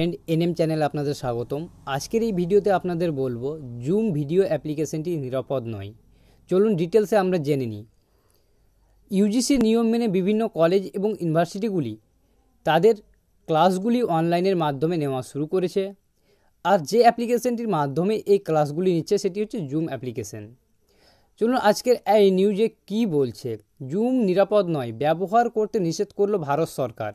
friend NM channel আপনাদের স্বাগতম আজকের এই ভিডিওতে আপনাদের বলবো জুম ভিডিও অ্যাপ্লিকেশনটি নিরাপদ নয় চলুন ডিটেলসে আমরা জেনে নিই ইউজিসির নিয়ম মেনে বিভিন্ন কলেজ এবং ইউনিভার্সিটিগুলি তাদের ক্লাসগুলি অনলাইনের মাধ্যমে নেওয়া শুরু করেছে আর যে অ্যাপ্লিকেশনটির মাধ্যমে এই ক্লাসগুলি নিচ্ছে সেটি হচ্ছে জুম অ্যাপ্লিকেশন চলুন আজকের এই নিউজে কি বলছে জুম নিরাপদ নয় ব্যবহার করতে নিষেধ করল ভারত সরকার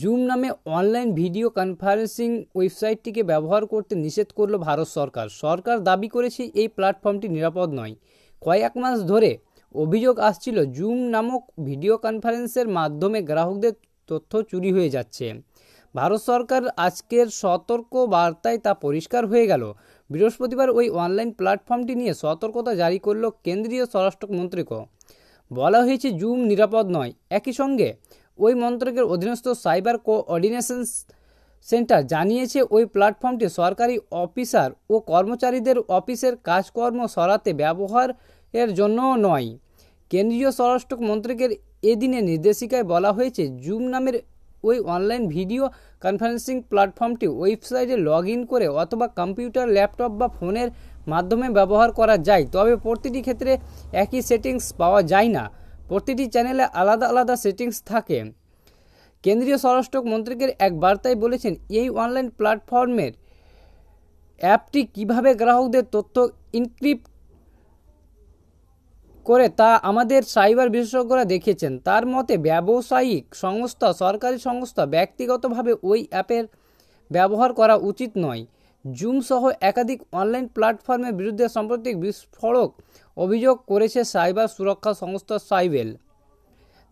জুম নামে অনলাইন ভিডিও কনফারেন্সিং ওয়েবসাইটটিকে ব্যবহার করতে নিষেধ করল ভারত সরকার সরকার দাবি করেছে এই প্ল্যাটফর্মটি নিরাপদ নয় কয়েক মাস ধরে অভিযোগ আসছিল জুম নামক ভিডিও কনফারেন্সের মাধ্যমে গ্রাহকদের তথ্য চুরি হয়ে যাচ্ছে ভারত সরকার আজকের সতর্ক বার্তায় তা পরিষ্কার হয়ে গেল বৃহস্পতিবার ওই অনলাইন প্ল্যাটফর্মটি নিয়ে সতর্কতা জারি করল কেন্দ্রীয় স্বরাষ্ট্রমন্ত্রীকে বলা হয়েছে জুম নিরাপদ নয় একই সঙ্গে ওই মন্ত্রকের অধীনস্থ সাইবার কোঅর্ডিনেশন সেন্টার জানিয়েছে ওই প্ল্যাটফর্মটি সরকারি অফিসার ও কর্মচারীদের অফিসের কাজকর্ম সরাতে ব্যবহারের জন্য নয় কেন্দ্রীয় স্বরাষ্ট্র মন্ত্রকের এদিনে নির্দেশিকায় বলা হয়েছে জুম নামের ওই অনলাইন ভিডিও কনফারেন্সিং প্ল্যাটফর্মটি ওয়েবসাইটে লগ করে অথবা কম্পিউটার ল্যাপটপ বা ফোনের মাধ্যমে ব্যবহার করা যায় তবে প্রতিটি ক্ষেত্রে একই সেটিংস পাওয়া যায় না প্রতিটি চ্যানেলে আলাদা আলাদা সেটিংস থাকে কেন্দ্রীয় স্বরাষ্ট্র মন্ত্রকের এক বার্তায় বলেছেন এই অনলাইন প্ল্যাটফর্মের অ্যাপটি কিভাবে গ্রাহকদের তথ্য ইনক্রিপ্ট করে তা আমাদের সাইবার বিশেষজ্ঞরা দেখিয়েছেন তার মতে ব্যবসায়িক সংস্থা সরকারি সংস্থা ব্যক্তিগতভাবে ওই অ্যাপের ব্যবহার করা উচিত নয় জুম সহ একাধিক অনলাইন প্ল্যাটফর্মের বিরুদ্ধে সাম্প্রতিক বিস্ফোরক অভিযোগ করেছে সাইবার সুরক্ষা সংস্থা সাইবেল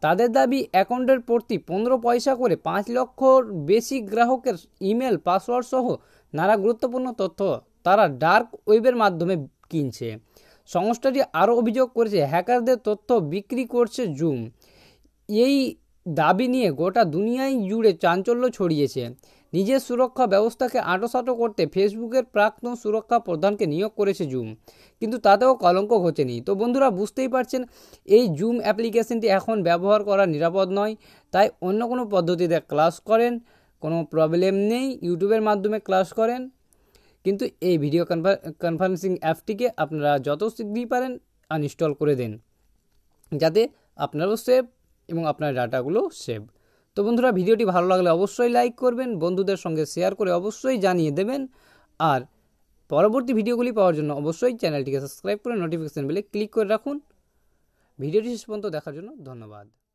তাদের দাবি অ্যাকাউন্টের প্রতি পনেরো পয়সা করে পাঁচ লক্ষর বেশি গ্রাহকের ইমেল পাসওয়ার্ড সহ নানা গুরুত্বপূর্ণ তথ্য তারা ডার্ক ওয়েবের মাধ্যমে কিনছে সংস্থাটি আরও অভিযোগ করেছে হ্যাকারদের তথ্য বিক্রি করছে জুম এই দাবি নিয়ে গোটা দুনিয়ায় জুড়ে চাঞ্চল্য ছড়িয়েছে নিজের সুরক্ষা ব্যবস্থাকে আঁটোসাঁটো করতে ফেসবুকের প্রাক্তন সুরক্ষা প্রধানকে নিয়োগ করেছে জুম কিন্তু তাতেও কলঙ্ক ঘটেনি তো বন্ধুরা বুঝতেই পারছেন এই জুম অ্যাপ্লিকেশনটি এখন ব্যবহার করা নিরাপদ নয় তাই অন্য কোনো পদ্ধতিতে ক্লাস করেন কোনো প্রবলেম নেই ইউটিউবের মাধ্যমে ক্লাস করেন কিন্তু এই ভিডিও কনফারেন্সিং অ্যাপটিকে আপনারা যত শীঘ্রই পারেন আনইনস্টল করে দেন যাতে আপনারও সেভ এবং আপনার ডাটাগুলো সেভ তো বন্ধুরা ভিডিওটি ভালো লাগলে অবশ্যই লাইক করবেন বন্ধুদের সঙ্গে শেয়ার করে অবশ্যই জানিয়ে দেবেন আর পরবর্তী ভিডিওগুলি পাওয়ার জন্য অবশ্যই চ্যানেলটিকে সাবস্ক্রাইব করে নোটিফিকেশান বেলে ক্লিক করে রাখুন ভিডিওটি শেষ পর্যন্ত দেখার জন্য ধন্যবাদ